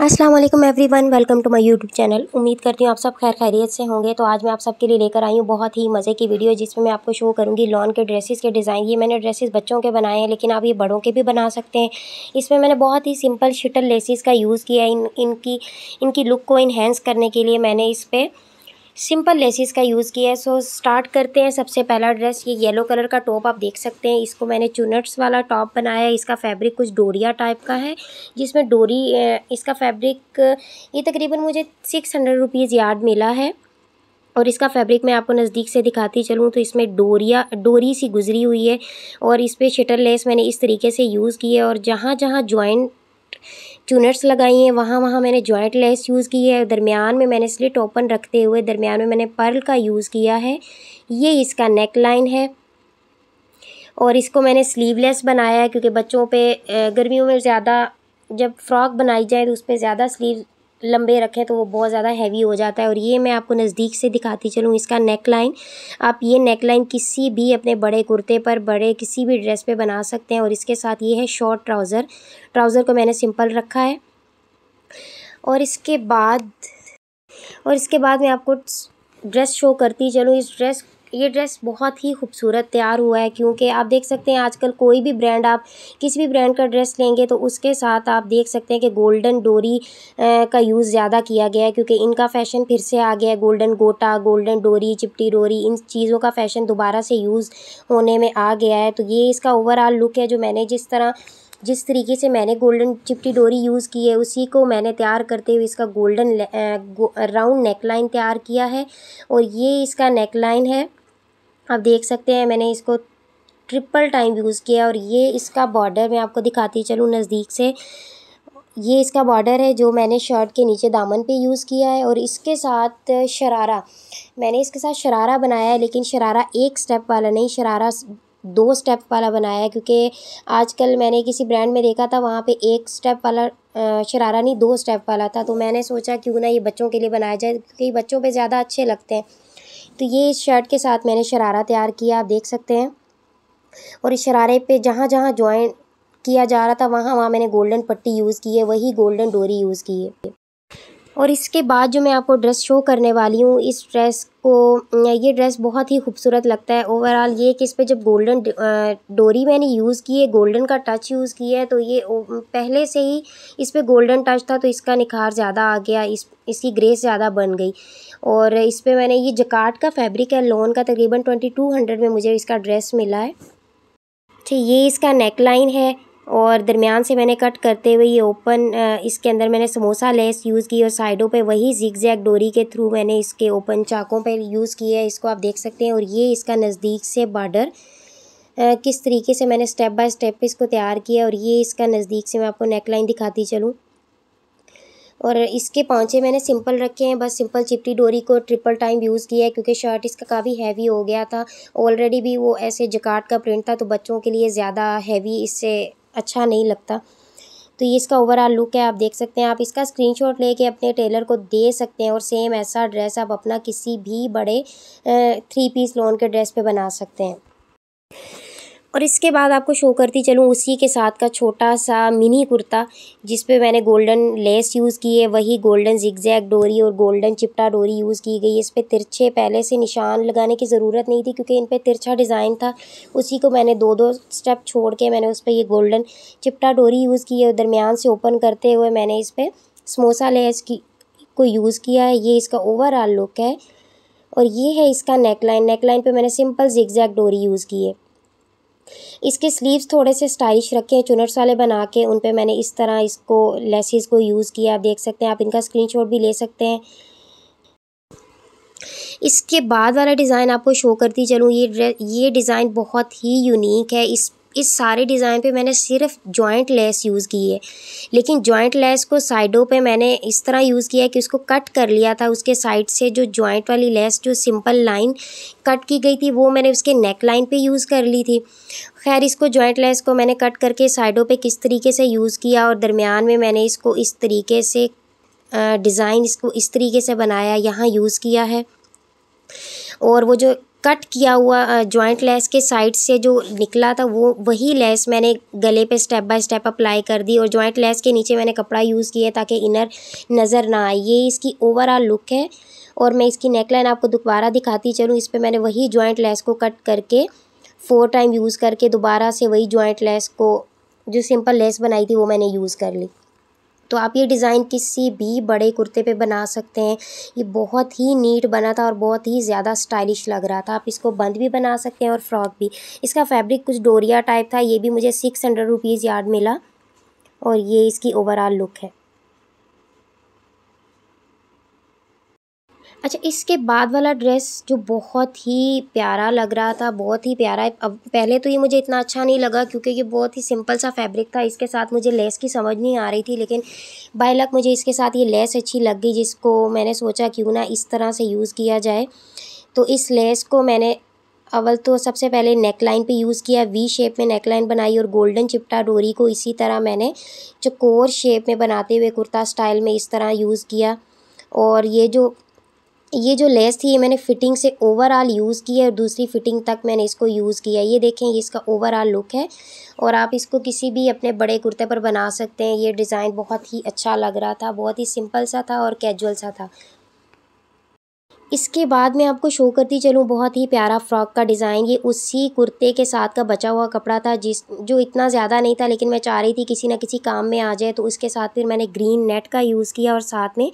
Aslam everyone welcome to my YouTube channel उम्मीद करती हूँ आप सब खैर खैरियत से होंगे तो आज मैं आप सबके लिए लेकर आई हूँ बहुत ही मज़े की वीडियो जिसमें मैं आपको शो करूँगी लॉन के ड्रेसेस के डिज़ाइन ये मैंने ड्रेसेस बच्चों के बनाए हैं लेकिन आप ये बड़ों के भी बना सकते हैं इसमें मैंने बहुत ही सिंपल शिटल लेसिस का यूज़ किया इन इनकी इनकी लुक को इन्हेंस करने के लिए मैंने इस पर सिंपल लेसिस का यूज़ किया है सो स्टार्ट करते हैं सबसे पहला ड्रेस ये येलो कलर का टॉप आप देख सकते हैं इसको मैंने चुनट्स वाला टॉप बनाया है इसका फैब्रिक कुछ डोरिया टाइप का है जिसमें डोरी इसका फैब्रिक ये तकरीबन मुझे सिक्स हंड्रेड रुपीज़ यार्ड मिला है और इसका फैब्रिक मैं आपको नज़दीक से दिखाती चलूँ तो इसमें डोरिया डोरी सी गुजरी हुई है और इस पर शटर लेस मैंने इस तरीके से यूज़ की है और जहाँ जहाँ ज्वाइन चूनट्स लगाई हैं वहाँ वहाँ मैंने जॉइंट लेस यूज़ की है दरमियान में मैंने स्लिट ओपन रखते हुए दरमियान में मैंने पर्ल का यूज़ किया है ये इसका नेक लाइन है और इसको मैंने स्लीवलेस बनाया है क्योंकि बच्चों पे गर्मियों में ज़्यादा जब फ्रॉक बनाई जाए तो उस पर ज़्यादा स्लीव लंबे रखें तो वो बहुत ज़्यादा हैवी हो जाता है और ये मैं आपको नज़दीक से दिखाती चलूँ इसका नेक लाइन आप ये नेक लाइन किसी भी अपने बड़े कुर्ते पर बड़े किसी भी ड्रेस पे बना सकते हैं और इसके साथ ये है शॉर्ट ट्राउज़र ट्राउज़र को मैंने सिंपल रखा है और इसके बाद और इसके बाद मैं आपको ड्रेस शो करती चलूँ इस ड्रेस ये ड्रेस बहुत ही खूबसूरत तैयार हुआ है क्योंकि आप देख सकते हैं आजकल कोई भी ब्रांड आप किसी भी ब्रांड का ड्रेस लेंगे तो उसके साथ आप देख सकते हैं कि गोल्डन डोरी का यूज़ ज़्यादा किया गया है क्योंकि इनका फ़ैशन फिर से आ गया है गोल्डन गोटा गोल्डन डोरी चिपटी डोरी इन चीज़ों का फ़ैशन दोबारा से यूज़ होने में आ गया है तो ये इसका ओवरऑल लुक है जो मैंने जिस तरह जिस तरीके से मैंने गोल्डन चिपटी डोरी यूज़ की है उसी को मैंने तैयार करते हुए इसका गोल्डन गो, राउंड नेकलाइन तैयार किया है और ये इसका नेकलाइन है आप देख सकते हैं मैंने इसको ट्रिपल टाइम यूज़ किया और ये इसका बॉर्डर मैं आपको दिखाती चलूँ नज़दीक से ये इसका बॉर्डर है जो मैंने शर्ट के नीचे दामन पे यूज़ किया है और इसके साथ शरारा मैंने इसके साथ शरारा बनाया है लेकिन शरारा एक स्टेप वाला नहीं शरारा दो स्टेप वाला बनाया है क्योंकि आजकल मैंने किसी ब्रांड में देखा था वहाँ पे एक स्टेप वाला शरारा नहीं दो स्टेप वाला था तो मैंने सोचा क्यों ना ये बच्चों के लिए बनाया जाए क्योंकि बच्चों पर ज़्यादा अच्छे लगते हैं तो ये इस शर्ट के साथ मैंने शरारा तैयार किया आप देख सकते हैं और इस शरारे पे जहाँ जहाँ ज्वाइन किया जा रहा था वहाँ वहाँ मैंने गोल्डन पट्टी यूज़ की है वही गोल्डन डोरी यूज़ की है और इसके बाद जो मैं आपको ड्रेस शो करने वाली हूँ इस ड्रेस को ये ड्रेस बहुत ही खूबसूरत लगता है ओवरऑल ये कि इस पर जब गोल्डन डोरी मैंने यूज़ की है गोल्डन का टच यूज़ किया है तो ये पहले से ही इस पर गोल्डन टच था तो इसका निखार ज़्यादा आ गया इस इसकी ग्रेस ज़्यादा बन गई और इस पर मैंने ये जकाट का फैब्रिक है लोन का तकरीबन ट्वेंटी टू हंड्रेड में मुझे इसका ड्रेस मिला है अच्छा ये इसका नेक लाइन है और दरमियान से मैंने कट करते हुए ये ओपन इसके अंदर मैंने समोसा लेस यूज़ की और साइडों पे वही जिग जैग डोरी के थ्रू मैंने इसके ओपन चाकों पे यूज़ किया है इसको आप देख सकते हैं और ये इसका नज़दीक से बॉर्डर किस तरीके से मैंने स्टेप बाय स्टेप इसको तैयार किया और ये इसका नज़दीक से मैं आपको नेकलाइन दिखाती चलूँ और इसके पाँचे मैंने सिंपल रखे हैं बस सिंपल चिपटी डोरी को ट्रिपल टाइम यूज़ किया है क्योंकि शर्ट इसका काफ़ी हैवी हो गया था ऑलरेडी भी वो ऐसे जकाट का प्रिंट था तो बच्चों के लिए ज़्यादा हैवी इससे अच्छा नहीं लगता तो ये इसका ओवरऑल लुक है आप देख सकते हैं आप इसका स्क्रीनशॉट लेके अपने टेलर को दे सकते हैं और सेम ऐसा ड्रेस आप अपना किसी भी बड़े थ्री पीस लोन के ड्रेस पे बना सकते हैं और इसके बाद आपको शो करती चलूँ उसी के साथ का छोटा सा मिनी कुर्ता जिस पे मैंने गोल्डन लेस यूज़ की है वही गोल्डन जिगजैग डोरी और गोल्डन चिपटा डोरी यूज़ की गई है इस पर तिरछे पहले से निशान लगाने की ज़रूरत नहीं थी क्योंकि इन पर तिरछा डिज़ाइन था उसी को मैंने दो दो स्टेप छोड़ के मैंने उस पर ये गोल्डन चिपटा डोरी यूज़ की है दरमियान से ओपन करते हुए मैंने इस पर समोसा लेस की को यूज़ किया है ये इसका ओवरऑल लुक है और ये है इसका नेकलाइन नेकलाइन पे मैंने सिंपल जिगजैग डोरी यूज़ की है इसके स्लीव्स थोड़े से स्टाइलिश रखे हैं चुनट्स वाले बना के उन पर मैंने इस तरह इसको लेसिस को यूज़ किया आप देख सकते हैं आप इनका स्क्रीन भी ले सकते हैं इसके बाद वाला डिज़ाइन आपको शो करती चलूँ ये ये डिज़ाइन बहुत ही यूनिक है इस इस सारे डिज़ाइन पे मैंने सिर्फ जॉइंट लेस यूज़ की है लेकिन जॉइंट लेस को साइडों पे मैंने इस तरह यूज़ किया है कि उसको कट कर लिया था उसके साइड से जो जॉइंट वाली लेस जो सिंपल लाइन कट की गई थी वो मैंने उसके नेक लाइन पर यूज़ कर ली थी खैर इसको जॉइंट लेस को मैंने कट करके साइडों पर किस तरीके से यूज़ किया और दरमियान में मैंने इसको इस तरीके से डिज़ाइन इसको इस तरीके से बनाया यहाँ यूज़ किया है और वो जो कट किया हुआ जॉइंट लेस के साइड से जो निकला था वो वही लेस मैंने गले पे स्टेप बाय स्टेप अप्लाई कर दी और जॉइंट लेस के नीचे मैंने कपड़ा यूज़ किया ताकि इनर नज़र ना आए ये इसकी ओवरऑल लुक है और मैं इसकी नेकलाइन आपको दोबारा दिखाती चलूँ इस पर मैंने वही जॉइंट लेस को कट करके फोर टाइम यूज़ करके दोबारा से वही जॉइंट लेस को जो सिंपल लेस बनाई थी वो मैंने यूज़ कर ली तो आप ये डिज़ाइन किसी भी बड़े कुर्ते पे बना सकते हैं ये बहुत ही नीट बना था और बहुत ही ज़्यादा स्टाइलिश लग रहा था आप इसको बंद भी बना सकते हैं और फ्रॉक भी इसका फैब्रिक कुछ डोरिया टाइप था ये भी मुझे सिक्स हंड्रेड रुपीज़ यार्ड मिला और ये इसकी ओवरऑल लुक है अच्छा इसके बाद वाला ड्रेस जो बहुत ही प्यारा लग रहा था बहुत ही प्यारा अब पहले तो ये मुझे इतना अच्छा नहीं लगा क्योंकि ये बहुत ही सिंपल सा फैब्रिक था इसके साथ मुझे लेस की समझ नहीं आ रही थी लेकिन बाई लक मुझे इसके साथ ये लेस अच्छी लग गई जिसको मैंने सोचा क्यों ना इस तरह से यूज़ किया जाए तो इस लेस को मैंने अवल तो सबसे पहले नेक लाइन पे यूज़ किया वी शेप में नेक लाइन बनाई और गोल्डन चिपटा डोरी को इसी तरह मैंने चकोर शेप में बनाते हुए कुर्ता स्टाइल में इस तरह यूज़ किया और ये जो ये जो लेस थी ये मैंने फ़िटिंग से ओवरऑल यूज़ की है और दूसरी फ़िटिंग तक मैंने इसको यूज़ किया है ये देखें ये इसका ओवरऑल लुक है और आप इसको किसी भी अपने बड़े कुर्ते पर बना सकते हैं ये डिज़ाइन बहुत ही अच्छा लग रहा था बहुत ही सिंपल सा था और कैजुअल सा था इसके बाद मैं आपको शो करती चलूँ बहुत ही प्यारा फ्रॉक का डिज़ाइन ये उसी कुर्ते के साथ का बचा हुआ कपड़ा था जिस जो इतना ज़्यादा नहीं था लेकिन मैं चाह रही थी किसी ना किसी काम में आ जाए तो उसके साथ फिर मैंने ग्रीन नेट का यूज़ किया और साथ में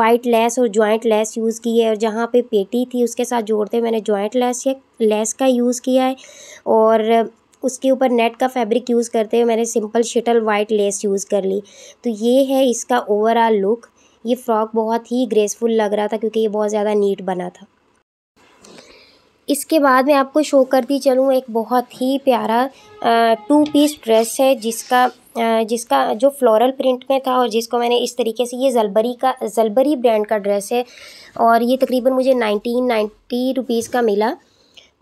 वाइट लेस और जॉइंट लेस यूज़ की है और जहाँ पे पेटी थी उसके साथ जोड़ते मैंने जॉइंट लेस या लेस का यूज़ किया है और उसके ऊपर नेट का फैब्रिक यूज़ करते हुए मैंने simple shuttle white lace use कर ली तो ये है इसका ओवरऑल लुक ये फ्रॉक बहुत ही ग्रेसफुल लग रहा था क्योंकि ये बहुत ज़्यादा नीट बना था इसके बाद मैं आपको शो करती चलूँ एक बहुत ही प्यारा टू पीस ड्रेस है जिसका जिसका जो फ्लोरल प्रिंट में था और जिसको मैंने इस तरीके से ये जलबरी का जलबरी ब्रांड का ड्रेस है और ये तकरीबन मुझे नाइनटीन नाइन्टी रुपीज़ का मिला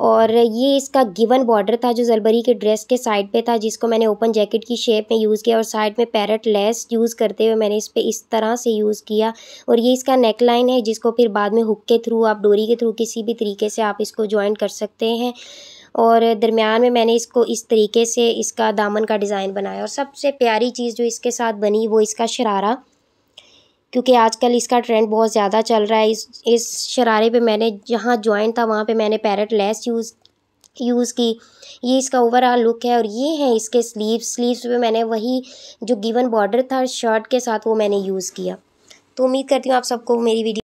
और ये इसका गिवन बॉर्डर था जो जलबरी के ड्रेस के साइड पे था जिसको मैंने ओपन जैकेट की शेप में यूज़ किया और साइड में पैरट लेस यूज़ करते हुए मैंने इस पर इस तरह से यूज़ किया और ये इसका नेक लाइन है जिसको फिर बाद में हुक के थ्रू आप डोरी के थ्रू किसी भी तरीके से आप इसको ज्वाइन कर सकते हैं और दरमियान में मैंने इसको इस तरीके से इसका दामन का डिज़ाइन बनाया और सबसे प्यारी चीज़ जो इसके साथ बनी वो इसका शरारा क्योंकि आजकल इसका ट्रेंड बहुत ज़्यादा चल रहा है इस इस शरारे पे मैंने जहाँ ज्वाइन था वहाँ पे मैंने पैरट लेस यूज़ यूज़ की ये इसका ओवरऑल लुक है और ये हैं इसके स्लीव स्लीव्स पे मैंने वही जो गिवन बॉर्डर था शर्ट के साथ वो मैंने यूज़ किया तो उम्मीद करती हूँ आप सबको मेरी वीडियो